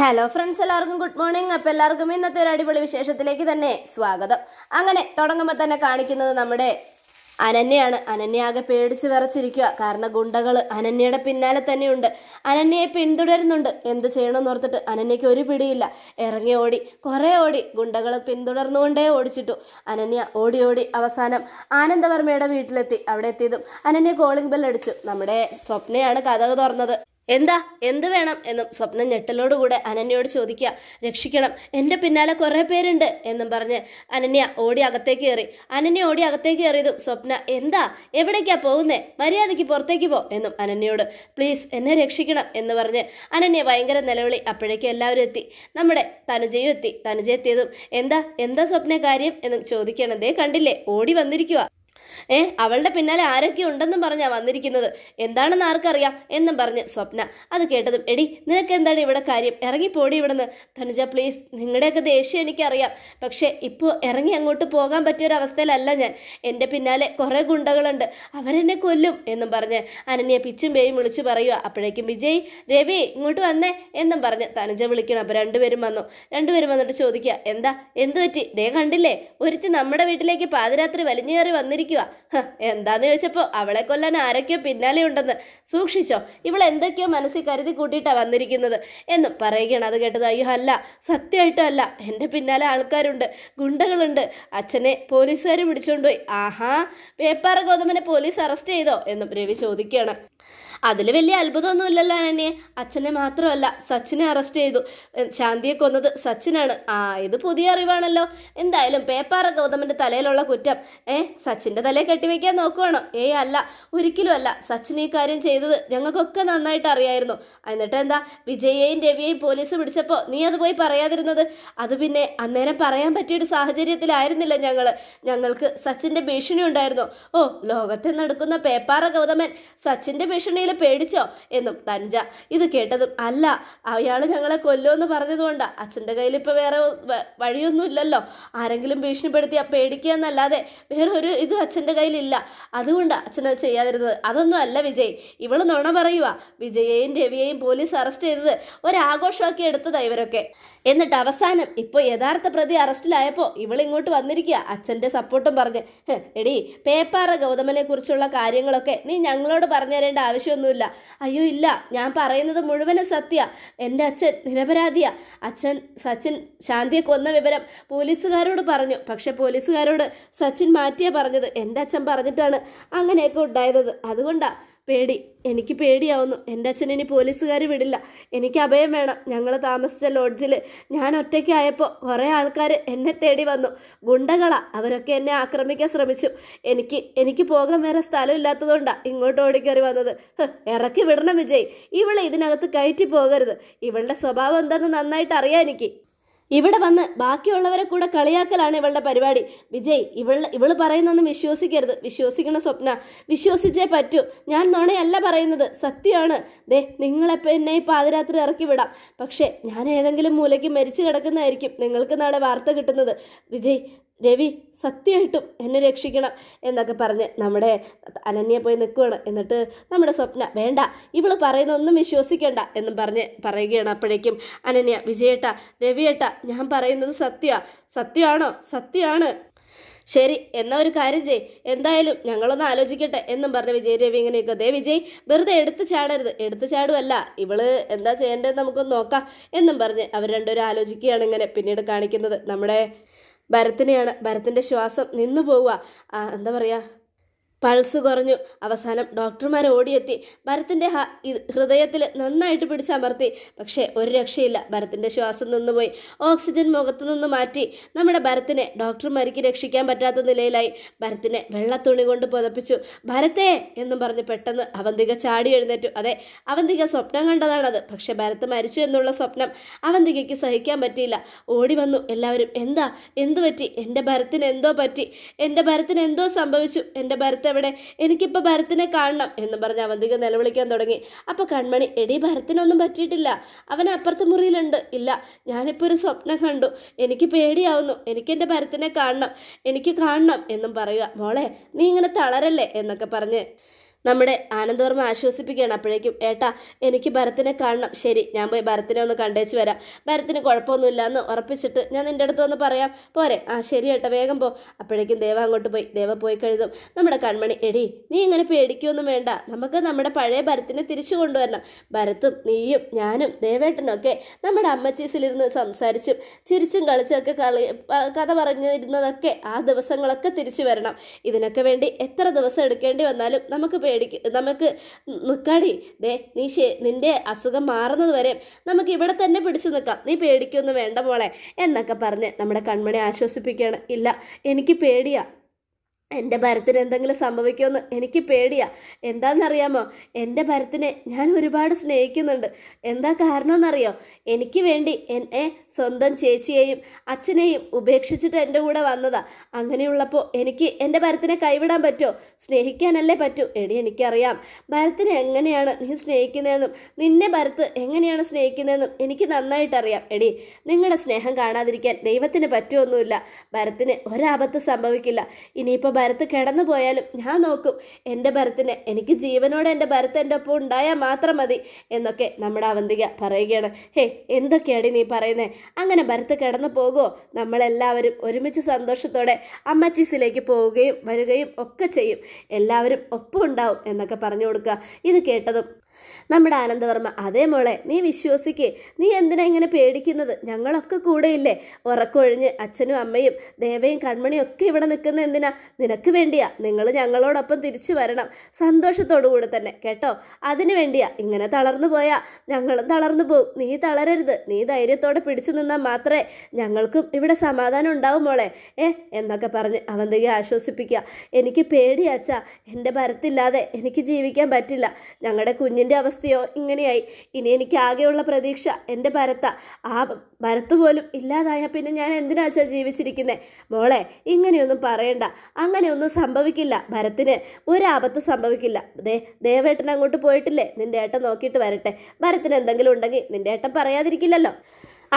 hello friends എല്ലാവർക്കും good morning അപ്പോൾ എല്ലാവർക്കും ഇന്നത്തെ ഒരു അടിപൊളി വിശേഷത്തിലേക്ക് തന്നെ സ്വാഗതം അങ്ങനെ തുടങ്ങുമ്പോൾ തന്നെ കാണിക്കുന്നത് നമ്മുടെ അനന്യയാണ് അനന്യ പേടിച്ച് വിറച്ചിരിക്കുക കാരണം ഗുണ്ടകൾ അനന്യയുടെ പിന്നാലെ തന്നെയുണ്ട് അനന്യയെ പിന്തുടരുന്നുണ്ട് എന്ത് ചെയ്യണമെന്ന് ഓർത്തിട്ട് അനന്യയ്ക്ക് ഒരു പിടിയില്ല ഇറങ്ങി ഓടി കുറേ ഓടി ഗുണ്ടകൾ പിന്തുടർന്നുകൊണ്ടേ ഓടിച്ചിട്ടു അനന്യ ഓടി ഓടി അവസാനം ആനന്ദവർമ്മയുടെ വീട്ടിലെത്തി അവിടെ എത്തിയതും അനന്യ കോളിംഗ് ബെൽ അടിച്ചു നമ്മുടെ സ്വപ്നയാണ് കഥക് തുറന്നത് എന്താ എന്ത് വേണം എന്നും സ്വപ്നം ഞെട്ടലോടുകൂടെ അനന്യയോട് ചോദിക്കുക രക്ഷിക്കണം എൻ്റെ പിന്നാലെ കുറേ പേരുണ്ട് എന്നും പറഞ്ഞ് അനന്യ ഓടി അകത്തേക്ക് കയറി അനന്യ ഓടി അകത്തേക്ക് കയറിയതും സ്വപ്ന എന്താ എവിടേക്കാ പോകുന്നേ മര്യാദയ്ക്ക് പുറത്തേക്ക് പോ എന്നും അനന്യയോട് പ്ലീസ് എന്നെ രക്ഷിക്കണം എന്ന് പറഞ്ഞ് അനന്യ ഭയങ്കര നിലവിളി അപ്പോഴേക്കും എല്ലാവരും എത്തി നമ്മുടെ തനുജയും എത്തി തനുജ എത്തിയതും എന്താ എന്താ സ്വപ്ന കാര്യം എന്നും ചോദിക്കണം ദേ കണ്ടില്ലേ ഓടി വന്നിരിക്കുക ഏ അവളുടെ പിന്നാലെ ആരൊക്കെ ഉണ്ടെന്നും പറഞ്ഞാ വന്നിരിക്കുന്നത് എന്താണെന്ന് ആർക്കറിയാം എന്നും പറഞ്ഞ് സ്വപ്ന അത് കേട്ടതും എടി നിനക്ക് എന്താണ് ഇവിടെ കാര്യം ഇറങ്ങിപ്പോടി ഇവിടുന്ന് തനുജ പ്ലീസ് നിങ്ങളുടെയൊക്കെ ദേഷ്യം എനിക്കറിയാം പക്ഷേ ഇപ്പോൾ ഇറങ്ങി അങ്ങോട്ട് പോകാൻ പറ്റിയൊരവസ്ഥയിലല്ല ഞാൻ എൻ്റെ പിന്നാലെ കുറേ ഗുണ്ടകളുണ്ട് അവരെന്നെ കൊല്ലും എന്നും പറഞ്ഞ് അനന്യ പിച്ചും പേയും വിളിച്ചു പറയുക അപ്പോഴേക്കും വിജയ് രവി ഇങ്ങോട്ട് വന്നേ എന്നും പറഞ്ഞ് തനുജ വിളിക്കണം അപ്പോൾ രണ്ടുപേരും വന്നു രണ്ടുപേരും വന്നിട്ട് ചോദിക്കുക എന്താ എന്തു പറ്റി ദേ കണ്ടില്ലേ ഒരുത്തി നമ്മുടെ വീട്ടിലേക്ക് പാതിരാത്രി വലിഞ്ഞേറി വന്നിരിക്കും വന്നിരിക്കുക എന്താന്ന് ചോദിച്ചപ്പോൾ അവളെ കൊല്ലാൻ ആരൊക്കെയോ പിന്നാലെ ഉണ്ടെന്ന് സൂക്ഷിച്ചോ ഇവൾ എന്തൊക്കെയോ മനസ്സിൽ കരുതി കൂട്ടിയിട്ടാണ് വന്നിരിക്കുന്നത് എന്ന് പറയുകയാണ് അത് കേട്ടത് അയ്യോ അല്ല സത്യമായിട്ടല്ല എൻ്റെ പിന്നാലെ ആൾക്കാരുണ്ട് ഗുണ്ടകളുണ്ട് അച്ഛനെ പോലീസുകാർ പിടിച്ചുകൊണ്ടുപോയി ആഹാ പേപ്പാറ ഗൗതമനെ പോലീസ് അറസ്റ്റ് ചെയ്തോ എന്നും രവി ചോദിക്കുകയാണ് അതിൽ വലിയ ഇല്ലല്ലോ അനന്യെ അച്ഛനെ മാത്രമല്ല സച്ചിനെ അറസ്റ്റ് ചെയ്തു ശാന്തിയെ കൊന്നത് സച്ചിനാണ് ആ ഇത് പുതിയ അറിവാണല്ലോ എന്തായാലും പേപ്പാറ ഗൗതമൻ്റെ തലയിലുള്ള കുറ്റം ഏ സച്ചിൻ്റെ തലയെ കെട്ടിവെക്കാൻ നോക്കുവാണോ ഏയ് അല്ല ഒരിക്കലും അല്ല സച്ചിൻ ഈ കാര്യം ചെയ്തത് ഞങ്ങൾക്കൊക്കെ നന്നായിട്ട് അറിയായിരുന്നു എന്നിട്ട് എന്താ വിജയെയും രവിയെയും പോലീസ് പിടിച്ചപ്പോൾ നീ അത് പോയി പറയാതിരുന്നത് അത് പിന്നെ അന്നേരം പറയാൻ പറ്റിയൊരു സാഹചര്യത്തിലായിരുന്നില്ല ഞങ്ങൾ ഞങ്ങൾക്ക് സച്ചിൻ്റെ ഭീഷണി ഉണ്ടായിരുന്നു ഓ ലോകത്ത് നടക്കുന്ന പേപ്പാറ ഗൗതമൻ സച്ചിൻ്റെ ഭീഷണി എന്തെങ്കിലും പേടിച്ചോ എന്നും തഞ്ച ഇത് കേട്ടതും അല്ല അയാൾ ഞങ്ങളെ കൊല്ലുമെന്ന് പറഞ്ഞതുകൊണ്ടാ അച്ഛൻ്റെ കയ്യിൽ ഇപ്പോൾ വേറെ വഴിയൊന്നുമില്ലല്ലോ ആരെങ്കിലും ഭീഷണിപ്പെടുത്തിയാ പേടിക്കുക എന്നല്ലാതെ വേറെ ഒരു ഇതും അച്ഛൻ്റെ കയ്യിലില്ല അതുകൊണ്ടാണ് അച്ഛനത് ചെയ്യാതിരുന്നത് അതൊന്നും അല്ല വിജയ് ഇവള് നുണ പറയുക വിജയേയും രവിയെയും പോലീസ് അറസ്റ്റ് ചെയ്തത് ഒരാഘോഷമാക്കി എടുത്തതാ ഇവരൊക്കെ എന്നിട്ട് അവസാനം ഇപ്പോൾ യഥാർത്ഥ പ്രതി അറസ്റ്റിലായപ്പോൾ ഇവളിങ്ങോട്ട് വന്നിരിക്കുക അച്ഛൻ്റെ സപ്പോർട്ടും പറഞ്ഞ് എടി പേപ്പാറ ഗൗതമനെ കുറിച്ചുള്ള കാര്യങ്ങളൊക്കെ നീ ഞങ്ങളോട് പറഞ്ഞു തരേണ്ട ആവശ്യം ഒന്നുമില്ല അയ്യോ ഇല്ല ഞാൻ പറയുന്നത് മുഴുവനും സത്യ എൻ്റെ അച്ഛൻ നിരപരാധിയാ അച്ഛൻ സച്ചിൻ ശാന്തിയെ കൊന്ന വിവരം പോലീസുകാരോട് പറഞ്ഞു പക്ഷെ പോലീസുകാരോട് സച്ചിൻ മാറ്റിയാ പറഞ്ഞത് എൻ്റെ അച്ഛൻ പറഞ്ഞിട്ടാണ് അങ്ങനെയൊക്കെ ഉണ്ടായത് അതുകൊണ്ടാണ് പേടി എനിക്ക് പേടിയാവുന്നു എൻ്റെ അച്ഛൻ ഇനി പോലീസുകാർ വിടില്ല എനിക്ക് അഭയം വേണം ഞങ്ങൾ താമസിച്ച ലോഡ്ജിൽ ഞാൻ ഒറ്റയ്ക്കായപ്പോൾ കുറേ ആൾക്കാർ എന്നെ തേടി വന്നു ഗുണ്ടകള അവരൊക്കെ എന്നെ ആക്രമിക്കാൻ ശ്രമിച്ചു എനിക്ക് എനിക്ക് പോകാൻ വേറെ സ്ഥലമില്ലാത്തതുകൊണ്ടാണ് ഇങ്ങോട്ട് ഓടിക്കയറി വന്നത് ഇറക്കി വിടണം വിജയ് ഇവളെ ഇതിനകത്ത് കയറ്റി പോകരുത് ഇവളുടെ സ്വഭാവം എന്താണെന്ന് നന്നായിട്ട് അറിയാം എനിക്ക് ഇവിടെ വന്ന് ബാക്കിയുള്ളവരെ കൂടെ കളിയാക്കലാണ് ഇവളുടെ പരിപാടി വിജയ് ഇവൾ ഇവൾ പറയുന്നൊന്നും വിശ്വസിക്കരുത് വിശ്വസിക്കണ സ്വപ്ന വിശ്വസിച്ചേ പറ്റൂ ഞാൻ നുണയല്ല പറയുന്നത് സത്യമാണ് ദേ നിങ്ങളെപ്പോൾ എന്നെ പാതിരാത്രി ഇറക്കി വിടാം പക്ഷേ ഞാൻ ഏതെങ്കിലും മൂലയ്ക്ക് മരിച്ചു കിടക്കുന്നതായിരിക്കും നിങ്ങൾക്ക് നാളെ വാർത്ത കിട്ടുന്നത് വിജയ് രവി സത്യമായിട്ടും എന്നെ രക്ഷിക്കണം എന്നൊക്കെ പറഞ്ഞ് നമ്മുടെ അനന്യ പോയി നിൽക്കുകയാണ് എന്നിട്ട് നമ്മുടെ സ്വപ്ന വേണ്ട ഇവൾ പറയുന്ന ഒന്നും വിശ്വസിക്കേണ്ട എന്നും പറഞ്ഞ് പറയുകയാണ് അപ്പോഴേക്കും അനന്യ വിജയേട്ട രവിയേട്ട ഞാൻ പറയുന്നത് സത്യമാണ് സത്യമാണോ സത്യമാണ് ശരി എന്നാ ഒരു കാര്യം ചെയ് എന്തായാലും ഞങ്ങളൊന്ന് ആലോചിക്കട്ടെ എന്നും പറഞ്ഞ വിജയ് രവി ഇങ്ങനെയൊക്കെ ദേ വിജയ് വെറുതെ എടുത്തു ചാടരുത് എടുത്തു ചാടുമല്ല ഇവള് എന്താ ചെയ്യേണ്ടതെന്ന് നമുക്കൊന്ന് നോക്കാം എന്നും പറഞ്ഞ് അവർ രണ്ടുപേരും ആലോചിക്കുകയാണ് ഇങ്ങനെ പിന്നീട് കാണിക്കുന്നത് നമ്മുടെ ഭരത്തിനെയാണ് ഭരത്തിൻ്റെ ശ്വാസം നിന്നു പോവുക എന്താ പറയുക പൾസ് കുറഞ്ഞു അവസാനം ഡോക്ടർമാർ ഓടിയെത്തി ഭരത്തിൻ്റെ ഹൃദയത്തിൽ നന്നായിട്ട് പിടിച്ചമർത്തി പക്ഷേ ഒരു രക്ഷയില്ല ഭരത്തിൻ്റെ ശ്വാസം നിന്നുപോയി ഓക്സിജൻ മുഖത്തു നിന്ന് മാറ്റി നമ്മുടെ ഭരത്തിനെ ഡോക്ടർമാർക്ക് രക്ഷിക്കാൻ പറ്റാത്ത നിലയിലായി ഭരത്തിനെ വെള്ളത്തുണി കൊണ്ട് പുതപ്പിച്ചു ഭരത്തേ എന്നും പറഞ്ഞ് പെട്ടെന്ന് അവന്തിക ചാടി എഴുന്നേറ്റു അതെ അവന്തിക സ്വപ്നം കണ്ടതാണത് പക്ഷേ ഭരത്ത് മരിച്ചു എന്നുള്ള സ്വപ്നം അവന്തികയ്ക്ക് സഹിക്കാൻ പറ്റിയില്ല ഓടി വന്നു എല്ലാവരും എന്താ എന്തു പറ്റി എൻ്റെ ഭരത്തിന് എന്തോ പറ്റി എൻ്റെ ഭരത്തിന് എന്തോ സംഭവിച്ചു എൻ്റെ ഭരത്ത് ഭരത് എവിടെ എനിക്കിപ്പോൾ ഭരത്തിനെ കാണണം എന്ന് പറഞ്ഞ് അവന്തിക നിലവിളിക്കാൻ തുടങ്ങി അപ്പോൾ കൺമണി എടി ഭരത്തിനൊന്നും പറ്റിയിട്ടില്ല അവൻ അപ്പുറത്തെ മുറിയിലുണ്ട് ഇല്ല ഞാനിപ്പോൾ ഒരു സ്വപ്നം കണ്ടു എനിക്ക് പേടിയാവുന്നു എനിക്ക് ഭരത്തിനെ കാണണം എനിക്ക് കാണണം എന്നും പറയുക മോളെ നീ ഇങ്ങനെ തളരല്ലേ എന്നൊക്കെ പറഞ്ഞ് നമ്മുടെ ആനന്ദവർമ്മ ആശ്വസിപ്പിക്കുകയാണ് അപ്പോഴേക്കും ഏട്ടാ എനിക്ക് ഭരത്തിനെ കാണണം ശരി ഞാൻ പോയി ഭരത്തിനെ ഒന്ന് കണ്ടേച്ച് വരാം ഭരത്തിന് കുഴപ്പമൊന്നുമില്ല എന്ന് ഉറപ്പിച്ചിട്ട് ഞാൻ നിൻ്റെ അടുത്ത് വന്ന് പറയാം പോരെ ആ ശരി ഏട്ടാ വേഗം പോ അപ്പോഴേക്കും ദേവ അങ്ങോട്ട് പോയി ദേവ പോയി കഴിതും നമ്മുടെ കൺമണി എടി നീ ഇങ്ങനെ പേടിക്കൊന്നും വേണ്ട നമുക്ക് നമ്മുടെ പഴയ ഭരത്തിനെ തിരിച്ചു കൊണ്ടുവരണം ഭരത്തും നീയും ഞാനും ദേവേട്ടനൊക്കെ നമ്മുടെ അമ്മച്ചീസിലിരുന്ന് സംസാരിച്ചും ചിരിച്ചും കളിച്ചൊക്കെ കളി കഥ പറഞ്ഞിരുന്നതൊക്കെ ആ ദിവസങ്ങളൊക്കെ തിരിച്ചു വരണം ഇതിനൊക്കെ വേണ്ടി എത്ര ദിവസം എടുക്കേണ്ടി വന്നാലും നമുക്ക് പേടിക്കും നമുക്ക് നിൽക്കാടി ദേ നീ ശേ നിൻ്റെ അസുഖം മാറുന്നത് വരെ നമുക്ക് ഇവിടെ തന്നെ പിടിച്ചു നിൽക്കാം നീ പേടിക്കൊന്നും വേണ്ട മോളെ എന്നൊക്കെ പറഞ്ഞ് നമ്മുടെ കൺമണി ആശ്വസിപ്പിക്കുകയാണ് ഇല്ല എനിക്ക് പേടിയാണ് എൻ്റെ ഭരത്തിന് എന്തെങ്കിലും സംഭവിക്കുമെന്ന് എനിക്ക് പേടിയാ എന്താണെന്നറിയാമോ എൻ്റെ ഭരത്തിനെ ഞാൻ ഒരുപാട് സ്നേഹിക്കുന്നുണ്ട് എന്താ കാരണമെന്നറിയോ എനിക്ക് വേണ്ടി എന്നെ സ്വന്തം ചേച്ചിയെയും അച്ഛനെയും ഉപേക്ഷിച്ചിട്ട് എൻ്റെ കൂടെ വന്നതാ അങ്ങനെയുള്ളപ്പോൾ എനിക്ക് എൻ്റെ ഭരത്തിനെ കൈവിടാൻ പറ്റുമോ സ്നേഹിക്കാനല്ലേ പറ്റൂ എടി എനിക്കറിയാം ഭരത്തിനെ എങ്ങനെയാണ് നീ സ്നേഹിക്കുന്നതെന്നും നിന്നെ ഭരത്ത് എങ്ങനെയാണ് സ്നേഹിക്കുന്നതെന്നും എനിക്ക് നന്നായിട്ടറിയാം എടി നിങ്ങളുടെ സ്നേഹം കാണാതിരിക്കാൻ ദൈവത്തിന് പറ്റുമൊന്നുമില്ല ഭരത്തിന് ഒരാപത്ത് സംഭവിക്കില്ല ഇനിയിപ്പോൾ ഭരത്ത് കിടന്നു പോയാലും ഞാൻ നോക്കും എൻ്റെ ഭരത്തിനെ എനിക്ക് ജീവനോടെ എൻ്റെ ഭരത്ത് എൻ്റെ ഒപ്പം ഉണ്ടായാൽ മാത്രം മതി എന്നൊക്കെ നമ്മുടെ അവന്തിക പറയുകയാണ് ഹേ എന്തൊക്കെയാണ് നീ പറയുന്നത് അങ്ങനെ ഭരത്ത് കിടന്നു പോകുമോ നമ്മളെല്ലാവരും ഒരുമിച്ച് സന്തോഷത്തോടെ അമ്മച്ചീസിലേക്ക് പോവുകയും വരികയും ഒക്കെ ചെയ്യും എല്ലാവരും ഒപ്പം ഉണ്ടാവും എന്നൊക്കെ പറഞ്ഞു കൊടുക്കുക ഇത് കേട്ടതും നമ്മുടെ ആനന്ദവർമ്മ അതേ മോളെ നീ വിശ്വസിക്കേ നീ എന്തിനാ ഇങ്ങനെ പേടിക്കുന്നത് ഞങ്ങളൊക്കെ കൂടെയില്ലേ ഉറക്കൊഴിഞ്ഞ് അച്ഛനും അമ്മയും ദേവയും കൺമണിയും ഒക്കെ ഇവിടെ നിൽക്കുന്ന എന്തിനാ നിനക്ക് വേണ്ടിയാ നിങ്ങൾ ഞങ്ങളോടൊപ്പം തിരിച്ചു വരണം സന്തോഷത്തോടു കൂടെ തന്നെ കേട്ടോ അതിനു വേണ്ടിയാ ഇങ്ങനെ തളർന്നു പോയാ ഞങ്ങളും തളർന്നു പോവും നീ തളരരുത് നീ ധൈര്യത്തോടെ പിടിച്ചു നിന്നാൽ മാത്രമേ ഞങ്ങൾക്കും ഇവിടെ സമാധാനം ഉണ്ടാവും മോളെ ഏ എന്നൊക്കെ പറഞ്ഞ് അവന്തികയെ ആശ്വസിപ്പിക്കുക എനിക്ക് പേടിയാച്ച എൻ്റെ ഭരത്തില്ലാതെ എനിക്ക് ജീവിക്കാൻ പറ്റില്ല ഞങ്ങളുടെ കുഞ്ഞിന് എൻ്റെ അവസ്ഥയോ ഇങ്ങനെയായി ഇനി എനിക്ക് ആകെയുള്ള പ്രതീക്ഷ എൻ്റെ ഭരത്ത ആ ഭരത്ത് പോലും ഇല്ലാതായാൽ പിന്നെ ഞാൻ എന്തിനാച്ചാ ജീവിച്ചിരിക്കുന്നത് മോളെ ഇങ്ങനെയൊന്നും പറയണ്ട അങ്ങനെയൊന്നും സംഭവിക്കില്ല ഭരത്തിന് ഒരാപത്ത് സംഭവിക്കില്ല ദേ ദേവേട്ടൻ അങ്ങോട്ട് പോയിട്ടില്ലേ നിൻ്റെ ഏട്ടൻ നോക്കിയിട്ട് വരട്ടെ ഭരത്തിന് എന്തെങ്കിലും ഉണ്ടെങ്കിൽ നിൻ്റെ ഏട്ടൻ പറയാതിരിക്കില്ലല്ലോ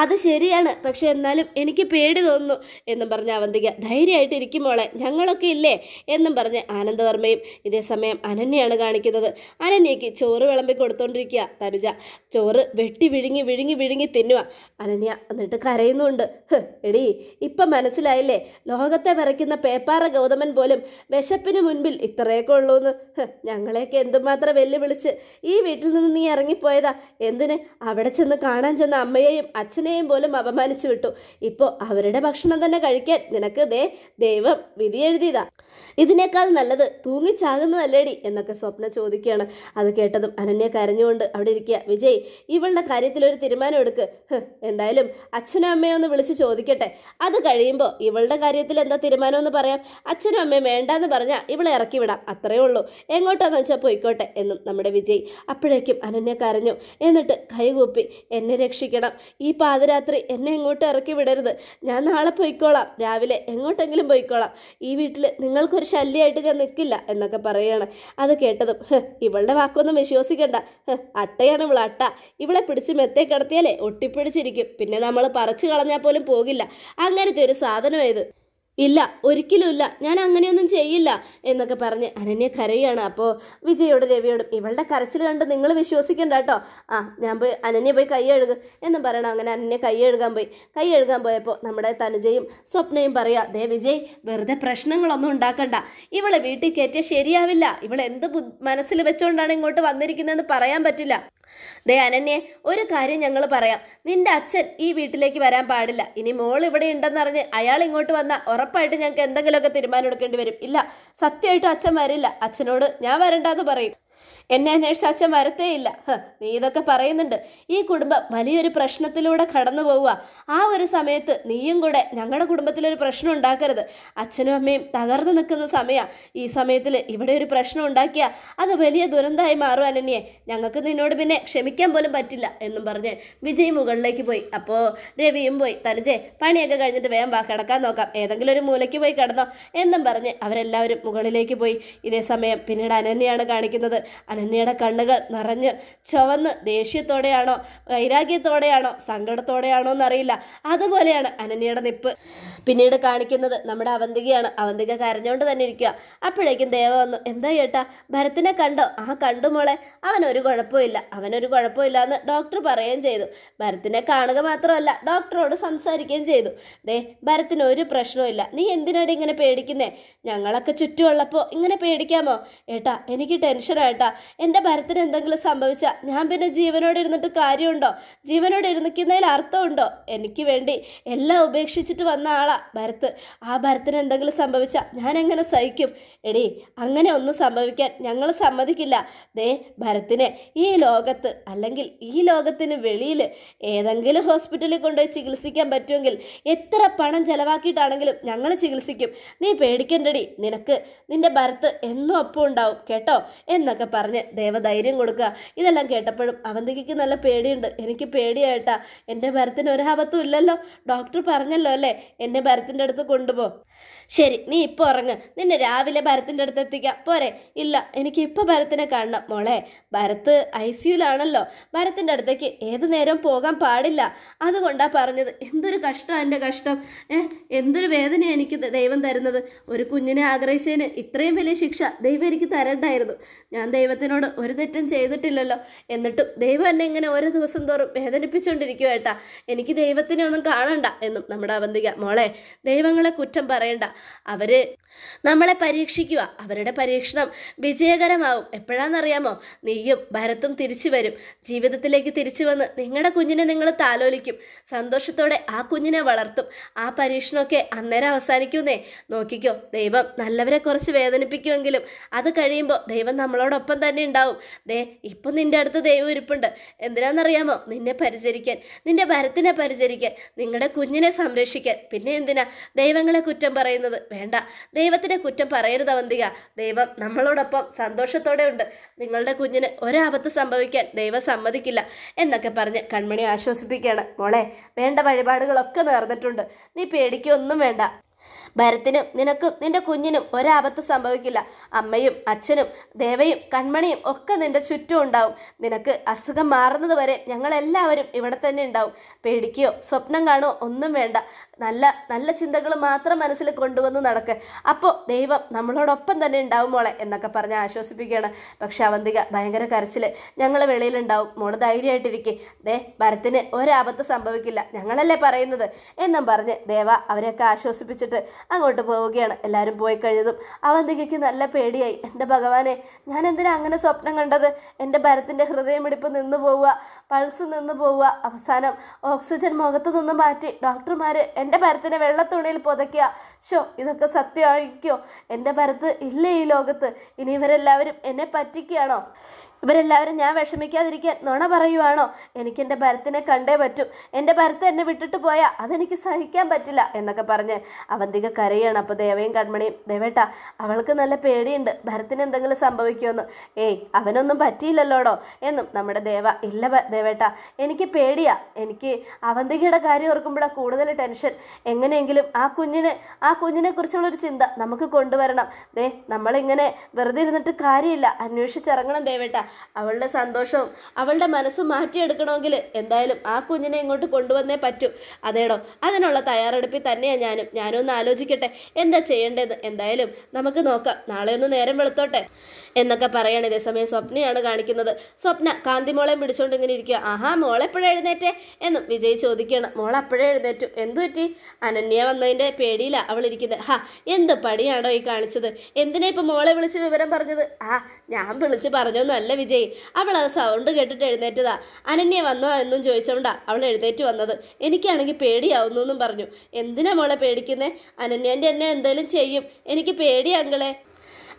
അത് ശരിയാണ് പക്ഷെ എന്നാലും എനിക്ക് പേടി തോന്നുന്നു എന്നും പറഞ്ഞ അവന്തിക ധൈര്യമായിട്ട് ഇരിക്കും മോളെ ഞങ്ങളൊക്കെ ഇല്ലേ എന്നും പറഞ്ഞ് ആനന്ദവർമ്മയും ഇതേ സമയം അനന്യയാണ് കാണിക്കുന്നത് അനന്യയ്ക്ക് ചോറ് വിളമ്പി കൊടുത്തോണ്ടിരിക്കുക തനുജ ചോറ് വെട്ടി വിഴുങ്ങി വിഴുങ്ങി വിഴുങ്ങി തിന്നുക അനന്യ എന്നിട്ട് കരയുന്നുണ്ട് എടി ഇപ്പം മനസ്സിലായില്ലേ ലോകത്തെ വരയ്ക്കുന്ന പേപ്പാറ ഗൗതമൻ പോലും വിശപ്പിന് മുൻപിൽ ഇത്രയൊക്കെ ഉള്ളൂ എന്ന് ഞങ്ങളെയൊക്കെ എന്തുമാത്രം വെല്ലുവിളിച്ച് ഈ വീട്ടിൽ നിന്ന് നീ ഇറങ്ങിപ്പോയതാ എന്തിന് അവിടെ ചെന്ന് കാണാൻ ചെന്ന അമ്മയെയും അച്ഛൻ അച്ഛനെയും പോലും അപമാനിച്ചു വിട്ടു ഇപ്പോൾ അവരുടെ ഭക്ഷണം തന്നെ കഴിക്കാൻ നിനക്ക് ദേ ദൈവം വിധി എഴുതിയതാ ഇതിനേക്കാൾ നല്ലത് തൂങ്ങിച്ചാകുന്നതല്ലേടി എന്നൊക്കെ സ്വപ്ന ചോദിക്കുകയാണ് അത് കേട്ടതും അനന്യ കരഞ്ഞുകൊണ്ട് അവിടെ ഇരിക്കുക വിജയ് ഇവളുടെ കാര്യത്തിൽ ഒരു തീരുമാനം എടുക്ക് എന്തായാലും അച്ഛനും അമ്മയും ഒന്ന് വിളിച്ച് ചോദിക്കട്ടെ അത് കഴിയുമ്പോൾ ഇവളുടെ കാര്യത്തിൽ എന്താ തീരുമാനമെന്ന് പറയാം അച്ഛനും അമ്മയും വേണ്ടാന്ന് പറഞ്ഞാൽ ഇവളെ ഇറക്കി വിടാം അത്രയേ ഉള്ളൂ എങ്ങോട്ടാന്ന് വെച്ചാൽ പോയിക്കോട്ടെ എന്നും നമ്മുടെ വിജയ് അപ്പോഴേക്കും അനന്യ കരഞ്ഞു എന്നിട്ട് കൈകൂപ്പി എന്നെ രക്ഷിക്കണം ഈ പാതിരാത്രി എന്നെ ഇങ്ങോട്ട് ഇറക്കി വിടരുത് ഞാൻ നാളെ പോയിക്കോളാം രാവിലെ എങ്ങോട്ടെങ്കിലും പോയിക്കോളാം ഈ വീട്ടിൽ നിങ്ങൾക്കൊരു ശല്യമായിട്ട് ഞാൻ നിൽക്കില്ല എന്നൊക്കെ പറയുകയാണ് അത് കേട്ടതും ഇവളുടെ വാക്കൊന്നും വിശ്വസിക്കണ്ട അട്ടയാണ് ഇവൾ അട്ട ഇവളെ പിടിച്ച് മെത്തേ കിടത്തിയാലേ ഒട്ടിപ്പിടിച്ചിരിക്കും പിന്നെ നമ്മൾ പറിച്ചു കളഞ്ഞാൽ പോലും പോകില്ല അങ്ങനത്തെ ഒരു സാധനമായത് ഇല്ല ഒരിക്കലുമില്ല ഞാൻ അങ്ങനെയൊന്നും ചെയ്യില്ല എന്നൊക്കെ പറഞ്ഞ് അനന്യ കരയാണ് അപ്പോൾ വിജയോട് രവിയോടും ഇവളുടെ കരച്ചിൽ കണ്ട് നിങ്ങൾ വിശ്വസിക്കണ്ട കേട്ടോ ആ ഞാൻ പോയി അനന്യ പോയി കൈ എഴുക എന്നും പറയണം അങ്ങനെ അനന്യ കൈ എഴുകാൻ പോയി കൈ എഴുകാൻ പോയപ്പോൾ നമ്മുടെ തനുജയും സ്വപ്നയും പറയുക ദേ വിജയ് വെറുതെ പ്രശ്നങ്ങളൊന്നും ഉണ്ടാക്കണ്ട ഇവളെ വീട്ടിൽ കയറ്റിയാൽ ശരിയാവില്ല ഇവളെന്ത് എന്ത് മനസ്സിൽ വെച്ചുകൊണ്ടാണ് ഇങ്ങോട്ട് വന്നിരിക്കുന്നതെന്ന് പറയാൻ പറ്റില്ല ദേ അനന്യെ ഒരു കാര്യം ഞങ്ങൾ പറയാം നിന്റെ അച്ഛൻ ഈ വീട്ടിലേക്ക് വരാൻ പാടില്ല ഇനി മോൾ ഇവിടെ ഉണ്ടെന്നറിഞ്ഞ് അയാൾ ഇങ്ങോട്ട് വന്നാൽ ഉറപ്പായിട്ട് ഞങ്ങൾക്ക് എന്തെങ്കിലുമൊക്കെ തീരുമാനം എടുക്കേണ്ടി വരും ഇല്ല സത്യമായിട്ടും അച്ഛൻ വരില്ല അച്ഛനോട് ഞാൻ വരണ്ടെന്ന് പറയും എന്നെ അന്വേഷിച്ച അച്ഛൻ വരത്തേയില്ല നീ ഇതൊക്കെ പറയുന്നുണ്ട് ഈ കുടുംബം വലിയൊരു പ്രശ്നത്തിലൂടെ കടന്നു പോവുക ആ ഒരു സമയത്ത് നീയും കൂടെ ഞങ്ങളുടെ കുടുംബത്തിലൊരു പ്രശ്നം ഉണ്ടാക്കരുത് അച്ഛനും അമ്മയും തകർന്നു നിൽക്കുന്ന സമയമാണ് ഈ സമയത്തിൽ ഇവിടെ ഒരു പ്രശ്നം ഉണ്ടാക്കിയ അത് വലിയ ദുരന്തമായി മാറും അനന്യെ ഞങ്ങൾക്ക് നിന്നോട് പിന്നെ ക്ഷമിക്കാൻ പോലും പറ്റില്ല എന്നും പറഞ്ഞ് വിജയ് മുകളിലേക്ക് പോയി അപ്പോൾ രവിയും പോയി തനുജെ പണിയൊക്കെ കഴിഞ്ഞിട്ട് വേഗം വാ കിടക്കാൻ നോക്കാം ഏതെങ്കിലും ഒരു മൂലയ്ക്ക് പോയി കിടന്നോ എന്നും പറഞ്ഞ് അവരെല്ലാവരും മുകളിലേക്ക് പോയി ഇതേ സമയം പിന്നീട് അനന്യയാണ് കാണിക്കുന്നത് അനന്യയുടെ കണ്ണുകൾ നിറഞ്ഞ് ചുവന്ന് ദേഷ്യത്തോടെയാണോ വൈരാഗ്യത്തോടെയാണോ സങ്കടത്തോടെയാണോ എന്നറിയില്ല അതുപോലെയാണ് അനന്യയുടെ നിപ്പ് പിന്നീട് കാണിക്കുന്നത് നമ്മുടെ അവന്തികയാണ് അവന്തിക കരഞ്ഞുകൊണ്ട് തന്നെ ഇരിക്കുക അപ്പോഴേക്കും ദേവ വന്നു എന്താ ചേട്ടാ ഭരത്തിനെ കണ്ടോ ആ കണ്ടു മോളെ അവനൊരു കുഴപ്പമില്ല അവനൊരു കുഴപ്പമില്ല എന്ന് ഡോക്ടർ പറയുകയും ചെയ്തു ഭരത്തിനെ കാണുക മാത്രമല്ല ഡോക്ടറോട് സംസാരിക്കുകയും ചെയ്തു ദേ ഭരത്തിന് ഒരു പ്രശ്നവുമില്ല നീ എന്തിനാണ് ഇങ്ങനെ പേടിക്കുന്നേ ഞങ്ങളൊക്കെ ചുറ്റുമുള്ളപ്പോൾ ഇങ്ങനെ പേടിക്കാമോ ഏട്ടാ എനിക്ക് ടെൻഷനാ ഏട്ടാ എൻ്റെ ഭരത്തിന് എന്തെങ്കിലും സംഭവിച്ചാൽ ഞാൻ പിന്നെ ജീവനോടെ ഇരുന്നിട്ട് കാര്യമുണ്ടോ ജീവനോടെ ഇരുന്നിക്കുന്നതിൽ അർത്ഥമുണ്ടോ എനിക്ക് വേണ്ടി എല്ലാം ഉപേക്ഷിച്ചിട്ട് വന്ന ആളാ ഭരത്ത് ആ ഭരത്തിന് എന്തെങ്കിലും സംഭവിച്ചാൽ ഞാൻ എങ്ങനെ സഹിക്കും എടി അങ്ങനെ ഒന്നും സംഭവിക്കാൻ ഞങ്ങൾ സമ്മതിക്കില്ല ദേ ഭരത്തിനെ ഈ ലോകത്ത് അല്ലെങ്കിൽ ഈ ലോകത്തിന് വെളിയിൽ ഏതെങ്കിലും ഹോസ്പിറ്റലിൽ കൊണ്ടുപോയി ചികിത്സിക്കാൻ പറ്റുമെങ്കിൽ എത്ര പണം ചെലവാക്കിയിട്ടാണെങ്കിലും ഞങ്ങൾ ചികിത്സിക്കും നീ പേടിക്കണ്ടടി നിനക്ക് നിന്റെ ഭരത്ത് എന്നും ഒപ്പം ഉണ്ടാവും കേട്ടോ എന്നൊക്കെ പറഞ്ഞു പറഞ്ഞ് ദേവ ധൈര്യം കൊടുക്കുക ഇതെല്ലാം കേട്ടപ്പോഴും അവന്തികയ്ക്ക് നല്ല പേടിയുണ്ട് എനിക്ക് പേടിയായിട്ടാ എൻ്റെ ഭരത്തിന് ഒരാപത്തും ഇല്ലല്ലോ ഡോക്ടർ പറഞ്ഞല്ലോ അല്ലേ എന്നെ ഭരത്തിൻ്റെ അടുത്ത് കൊണ്ടുപോ ശരി നീ ഇപ്പോൾ ഉറങ്ങ് നിന്നെ രാവിലെ ഭരത്തിൻ്റെ അടുത്ത് എത്തിക്കാം പോരെ ഇല്ല എനിക്ക് ഇപ്പോൾ ഭരത്തിനെ കാണണം മോളെ ഭരത്ത് ഐ സിയുലാണല്ലോ ഭരത്തിൻ്റെ അടുത്തേക്ക് ഏത് നേരം പോകാൻ പാടില്ല അതുകൊണ്ടാണ് പറഞ്ഞത് എന്തൊരു കഷ്ടം എൻ്റെ കഷ്ടം ഏഹ് എന്തൊരു വേദന എനിക്ക് ദൈവം തരുന്നത് ഒരു കുഞ്ഞിനെ ആഗ്രഹിച്ചതിന് ഇത്രയും വലിയ ശിക്ഷ ദൈവം എനിക്ക് തരണ്ടായിരുന്നു ഞാൻ ദൈവം ദൈവത്തിനോട് ഒരു തെറ്റും ചെയ്തിട്ടില്ലല്ലോ എന്നിട്ടും ദൈവം എന്നെ ഇങ്ങനെ ഓരോ ദിവസം തോറും വേദനിപ്പിച്ചുകൊണ്ടിരിക്കുക എനിക്ക് ദൈവത്തിനെ ഒന്നും കാണണ്ട എന്നും നമ്മുടെ അവന്തിക മോളെ ദൈവങ്ങളെ കുറ്റം പറയണ്ട അവര് നമ്മളെ പരീക്ഷിക്കുക അവരുടെ പരീക്ഷണം വിജയകരമാവും എപ്പോഴാണെന്നറിയാമോ നീയും ഭരത്തും തിരിച്ചു വരും ജീവിതത്തിലേക്ക് തിരിച്ചു വന്ന് നിങ്ങളുടെ കുഞ്ഞിനെ നിങ്ങൾ താലോലിക്കും സന്തോഷത്തോടെ ആ കുഞ്ഞിനെ വളർത്തും ആ പരീക്ഷണമൊക്കെ അന്നേരം അവസാനിക്കുന്നേ നോക്കിക്കോ ദൈവം നല്ലവരെ കുറച്ച് വേദനിപ്പിക്കുമെങ്കിലും അത് കഴിയുമ്പോൾ ദൈവം നമ്മളോടൊപ്പം തന്നെ ഉണ്ടാവും ദേ ഇപ്പം നിന്റെ അടുത്ത് ദൈവം ഇരിപ്പുണ്ട് എന്തിനാണെന്നറിയാമോ നിന്നെ പരിചരിക്കാൻ നിന്റെ ഭരത്തിനെ പരിചരിക്കാൻ നിങ്ങളുടെ കുഞ്ഞിനെ സംരക്ഷിക്കാൻ പിന്നെ എന്തിനാ ദൈവങ്ങളെ കുറ്റം പറയുന്നത് വേണ്ട ദൈവത്തിൻ്റെ കുറ്റം പറയരുത് അവന്തിക ദൈവം നമ്മളോടൊപ്പം സന്തോഷത്തോടെ ഉണ്ട് നിങ്ങളുടെ കുഞ്ഞിന് ഒരാപത്ത് സംഭവിക്കാൻ ദൈവം സമ്മതിക്കില്ല എന്നൊക്കെ പറഞ്ഞ് കൺമണി ആശ്വസിപ്പിക്കുകയാണ് മോളെ വേണ്ട വഴിപാടുകളൊക്കെ നേർന്നിട്ടുണ്ട് നീ പേടിക്കൊന്നും വേണ്ട ഭരത്തിനും നിനക്കും നിന്റെ കുഞ്ഞിനും ഒരാപത്ത് സംഭവിക്കില്ല അമ്മയും അച്ഛനും ദേവയും കൺമണിയും ഒക്കെ നിന്റെ ചുറ്റും ഉണ്ടാവും നിനക്ക് അസുഖം മാറുന്നത് വരെ ഞങ്ങളെല്ലാവരും ഇവിടെ തന്നെ ഉണ്ടാവും പേടിക്കുകയോ സ്വപ്നം കാണോ ഒന്നും വേണ്ട നല്ല നല്ല ചിന്തകൾ മാത്രം മനസ്സിൽ കൊണ്ടുവന്ന് നടക്ക് അപ്പോൾ ദൈവം നമ്മളോടൊപ്പം തന്നെ ഉണ്ടാവും മോളെ എന്നൊക്കെ പറഞ്ഞ് ആശ്വസിപ്പിക്കുകയാണ് പക്ഷെ അവന്തിക ഭയങ്കര കരച്ചിൽ ഞങ്ങൾ വെളിയിലുണ്ടാവും മോള് ധൈര്യമായിട്ടിരിക്കെ ദേ ഭരത്തിന് ഒരാപത്ത് സംഭവിക്കില്ല ഞങ്ങളല്ലേ പറയുന്നത് എന്നും പറഞ്ഞ് ദേവ അവരെയൊക്കെ ആശ്വസിപ്പിച്ചിട്ട് അങ്ങോട്ട് പോവുകയാണ് എല്ലാവരും പോയി കഴിഞ്ഞതും അവന്തികയ്ക്ക് നല്ല പേടിയായി എൻ്റെ ഭഗവാനെ ഞാൻ എന്തിനാ അങ്ങനെ സ്വപ്നം കണ്ടത് എൻ്റെ ഭരത്തിൻ്റെ ഹൃദയമിടിപ്പ് നിന്നു പോവുക പൾസ് നിന്നു പോവുക അവസാനം ഓക്സിജൻ മുഖത്ത് നിന്ന് മാറ്റി ഡോക്ടർമാർ എൻ്റെ ഭരത്തിനെ വെള്ളത്തുണിയിൽ പുതയ്ക്കുക ഷോ ഇതൊക്കെ സത്യമായിരിക്കുമോ എൻ്റെ ഭരത്ത് ഇല്ലേ ഈ ലോകത്ത് ഇനി ഇവരെല്ലാവരും എന്നെ പറ്റിക്കുകയാണോ ഇവരെല്ലാവരും ഞാൻ വിഷമിക്കാതിരിക്കാൻ നുണ പറയുവാണോ എൻ്റെ ഭരത്തിനെ കണ്ടേ പറ്റും എൻ്റെ ഭരത്ത് എന്നെ വിട്ടിട്ട് പോയാൽ അതെനിക്ക് സഹിക്കാൻ പറ്റില്ല എന്നൊക്കെ പറഞ്ഞ് അവന്തിക കരയാണ് അപ്പോൾ ദേവയും കൺമണിയും ദേവേട്ട അവൾക്ക് നല്ല പേടിയുണ്ട് ഭരത്തിന് എന്തെങ്കിലും സംഭവിക്കുമെന്ന് ഏയ് അവനൊന്നും പറ്റിയില്ലല്ലോടോ എന്നും നമ്മുടെ ദേവ ഇല്ല ദേവേട്ട എനിക്ക് പേടിയാ എനിക്ക് അവന്തികയുടെ കാര്യം ഓർക്കുമ്പോഴാണ് കൂടുതൽ ടെൻഷൻ എങ്ങനെയെങ്കിലും ആ കുഞ്ഞിന് ആ കുഞ്ഞിനെ കുറിച്ചുള്ളൊരു ചിന്ത നമുക്ക് കൊണ്ടുവരണം ദേ നമ്മളിങ്ങനെ വെറുതെ ഇരുന്നിട്ട് കാര്യമില്ല അന്വേഷിച്ചിറങ്ങണം ദേവേട്ട അവളുടെ സന്തോഷവും അവളുടെ മനസ്സ് മാറ്റിയെടുക്കണമെങ്കിൽ എന്തായാലും ആ കുഞ്ഞിനെ ഇങ്ങോട്ട് കൊണ്ടുവന്നേ പറ്റൂ അതേടോ അതിനുള്ള തയ്യാറെടുപ്പിൽ തന്നെയാണ് ഞാനും ഞാനൊന്ന് ആലോചിക്കട്ടെ എന്താ ചെയ്യേണ്ടത് എന്തായാലും നമുക്ക് നോക്കാം നാളെ ഒന്ന് നേരം വെളുത്തോട്ടെ എന്നൊക്കെ പറയാണ് സമയം സ്വപ്നയാണ് കാണിക്കുന്നത് സ്വപ്ന കാന്തി മോളെ പിടിച്ചോണ്ട് ഇങ്ങനെ ഇരിക്കുക ആഹാ മോളെ എപ്പോഴും എഴുന്നേറ്റേ എന്നും വിജയ് ചോദിക്കണം മോൾ എഴുന്നേറ്റു എന്തു പറ്റി അനന്യ വന്നതിൻ്റെ പേടിയിലാണ് അവൾ ഇരിക്കുന്നത് ഹാ എന്ത് പടിയാണോ ഈ കാണിച്ചത് എന്തിനാ ഇപ്പം മോളെ വിളിച്ച് വിവരം പറഞ്ഞത് ആ ഞാൻ വിളിച്ച് പറഞ്ഞൊന്നല്ല വിജയ് അവൾ ആ സൗണ്ട് കേട്ടിട്ട് എഴുന്നേറ്റതാ അനന്യ വന്നോ എന്നും ചോദിച്ചോണ്ടാ അവൾ എഴുന്നേറ്റ് വന്നത് എനിക്കാണെങ്കിൽ പേടിയാവുന്നു എന്നും പറഞ്ഞു എന്തിനാ മോളെ പേടിക്കുന്നേ അനന്യൻ്റെ എന്നെ എന്തെങ്കിലും ചെയ്യും എനിക്ക് പേടിയാങ്കളെ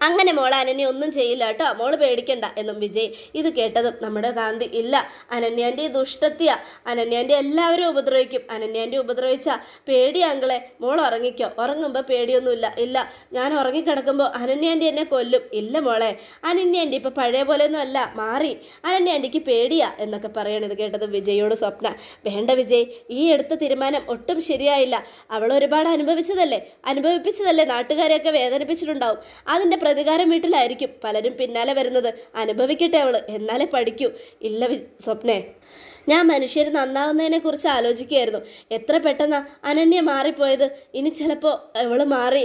അങ്ങനെ മോൾ അനന്യ ഒന്നും ചെയ്യില്ല കേട്ടോ മോള് പേടിക്കണ്ട എന്നും വിജയ് ഇത് കേട്ടതും നമ്മുടെ കാന്തി ഇല്ല അനന്യാൻ്റെ ദുഷ്ടത്തിയ അനന്യാൻ്റെ എല്ലാവരും ഉപദ്രവിക്കും അനന്യാൻ്റെ ഉപദ്രവിച്ച പേടി അങ്കളെ മോൾ ഉറങ്ങിക്കോ ഉറങ്ങുമ്പോൾ പേടിയൊന്നുമില്ല ഇല്ല ഞാൻ ഉറങ്ങിക്കിടക്കുമ്പോൾ അനന്യാൻ്റെ എന്നെ കൊല്ലും ഇല്ല മോളെ അനന്യാൻ്റെ ഇപ്പോൾ പഴയ പോലെയൊന്നും അല്ല മാറി അനന്യാൻ്റെക്ക് പേടിയാ എന്നൊക്കെ ഇത് കേട്ടത് വിജയോട് സ്വപ്ന വേണ്ട വിജയ് ഈ എടുത്ത തീരുമാനം ഒട്ടും ശരിയായില്ല അവൾ ഒരുപാട് അനുഭവിച്ചതല്ലേ അനുഭവിപ്പിച്ചതല്ലേ നാട്ടുകാരെയൊക്കെ വേദനിപ്പിച്ചിട്ടുണ്ടാവും അതിൻ്റെ പ്രതികാരം വീട്ടിലായിരിക്കും പലരും പിന്നാലെ വരുന്നത് അനുഭവിക്കട്ടെ അവള് എന്നാലേ പഠിക്കൂ ഇല്ല സ്വപ്നെ ഞാൻ മനുഷ്യർ നന്നാവുന്നതിനെ കുറിച്ച് ആലോചിക്കുകയായിരുന്നു എത്ര പെട്ടെന്ന് അനന്യ മാറിപ്പോയത് ഇനി ചിലപ്പോൾ ഇവള് മാറി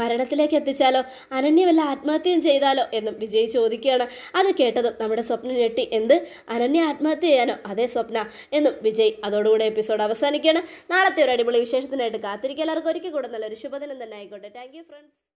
മരണത്തിലേക്ക് എത്തിച്ചാലോ അനന്യ വല്ല ആത്മഹത്യം ചെയ്താലോ എന്നും വിജയ് ചോദിക്കുകയാണ് അത് കേട്ടത് നമ്മുടെ സ്വപ്നം ഞെട്ടി എന്ത് അനന്യ ആത്മഹത്യ ചെയ്യാനോ അതേ സ്വപ്ന എന്നും വിജയ് അതോടുകൂടെ എപ്പിസോഡ് അവസാനിക്കുകയാണ് നാളത്തെ ഒരു അടിപൊളി വിശേഷത്തിനായിട്ട് കാത്തിരിക്കുക എല്ലാവർക്കും ഒരിക്കൽ കൂടെ നല്ലൊരു ശുഭദിനം തന്നെ ആയിക്കോട്ടെ താങ്ക് ഫ്രണ്ട്സ്